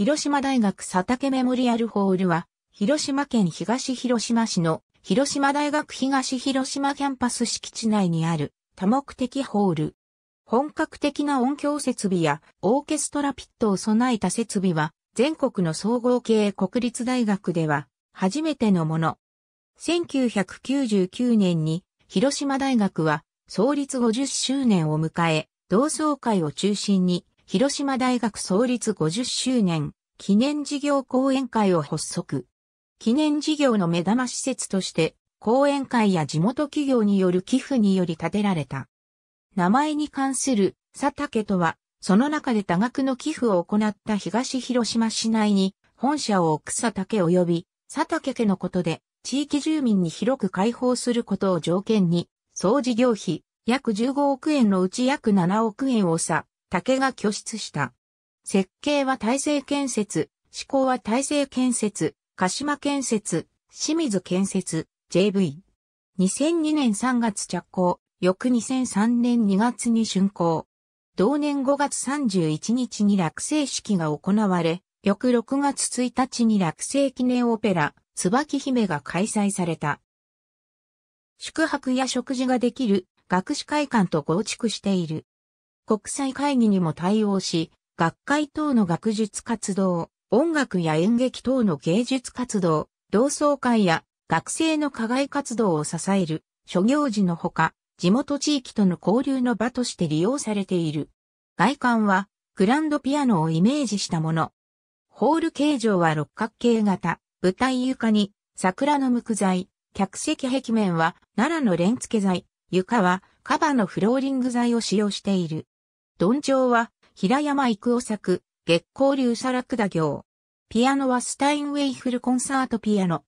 広島大学佐竹メモリアルホールは、広島県東広島市の広島大学東広島キャンパス敷地内にある多目的ホール。本格的な音響設備やオーケストラピットを備えた設備は、全国の総合系国立大学では初めてのもの。1999年に広島大学は創立50周年を迎え、同窓会を中心に広島大学創立50周年記念事業講演会を発足。記念事業の目玉施設として、講演会や地元企業による寄付により建てられた。名前に関する佐竹とは、その中で多額の寄付を行った東広島市内に本社を置く佐竹及び佐竹家のことで地域住民に広く開放することを条件に、総事業費約15億円のうち約7億円を佐竹が拠出した。設計は大成建設、施工は大成建設、鹿島建設、清水建設、JV。2002年3月着工、翌2003年2月に竣工。同年5月31日に落成式が行われ、翌6月1日に落成記念オペラ、椿姫が開催された。宿泊や食事ができる学士会館と合築している。国際会議にも対応し、学会等の学術活動、音楽や演劇等の芸術活動、同窓会や学生の課外活動を支える諸行事のほか、地元地域との交流の場として利用されている。外観はグランドピアノをイメージしたもの。ホール形状は六角形型、舞台床に桜の木材、客席壁面は奈良のレツ付材、床はカバのフローリング材を使用している。どんちょうは、平山育夫作、月光流ラクダ行。ピアノはスタインウェイフルコンサートピアノ。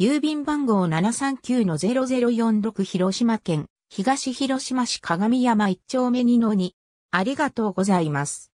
郵便番号739-0046広島県、東広島市鏡山一丁目2の2。ありがとうございます。